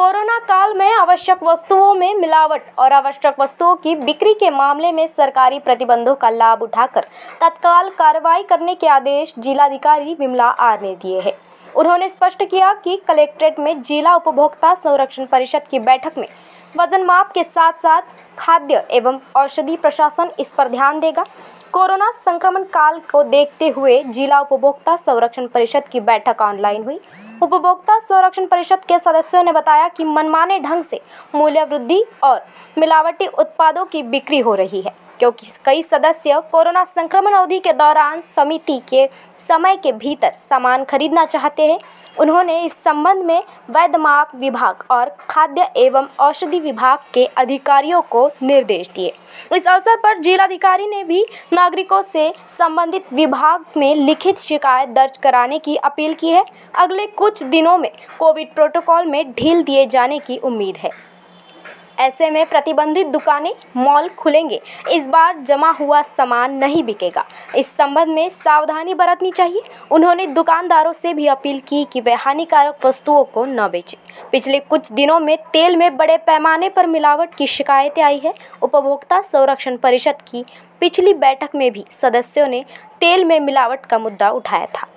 corona काल में आवश्यक वस्तुओं में मिलावट और आवश्यक वस्तुओं की बिक्री के मामले में सरकारी प्रतिबंधों का लाभ उठाकर तत्काल कार्रवाई करने के आदेश जिलाधिकारी विमला आर ने दिए हैं उन्होंने स्पष्ट किया कि कलेक्ट्रेट में जिला उपभोक्ता संरक्षण परिषद की बैठक में वजन माप के साथ साथ खाद्य एवं औषधि प्रशासन इस पर ध्यान देगा कोरोना संक्रमण काल को देखते हुए जिला उपभोक्ता संरक्षण परिषद की बैठक ऑनलाइन हुई उपभोक्ता संरक्षण परिषद के सदस्यों ने बताया कि मनमाने ढंग से मूल्य वृद्धि और मिलावटी उत्पादों की बिक्री हो रही है क्योंकि कई सदस्य कोरोना संक्रमण अवधि के दौरान समिति के समय के भीतर सामान खरीदना चाहते हैं उन्होंने इस संबंध में वैध माप विभाग और खाद्य एवं औषधि विभाग के अधिकारियों को निर्देश दिए इस अवसर पर जिलाधिकारी ने भी नागरिकों से संबंधित विभाग में लिखित शिकायत दर्ज कराने की अपील की है अगले कुछ कुछ दिनों में कोविड प्रोटोकॉल में ढील दिए जाने की उम्मीद है ऐसे में प्रतिबंधित दुकानें मॉल खुलेंगे इस बार जमा हुआ सामान नहीं बिकेगा इस संबंध में सावधानी बरतनी चाहिए उन्होंने दुकानदारों से भी अपील की कि वे हानिकारक वस्तुओं को न बेचें पिछले कुछ दिनों में तेल में बड़े पैमाने पर मिलावट की शिकायतें आई है उपभोक्ता संरक्षण परिषद की पिछली बैठक में भी सदस्यों ने तेल में मिलावट का मुद्दा उठाया था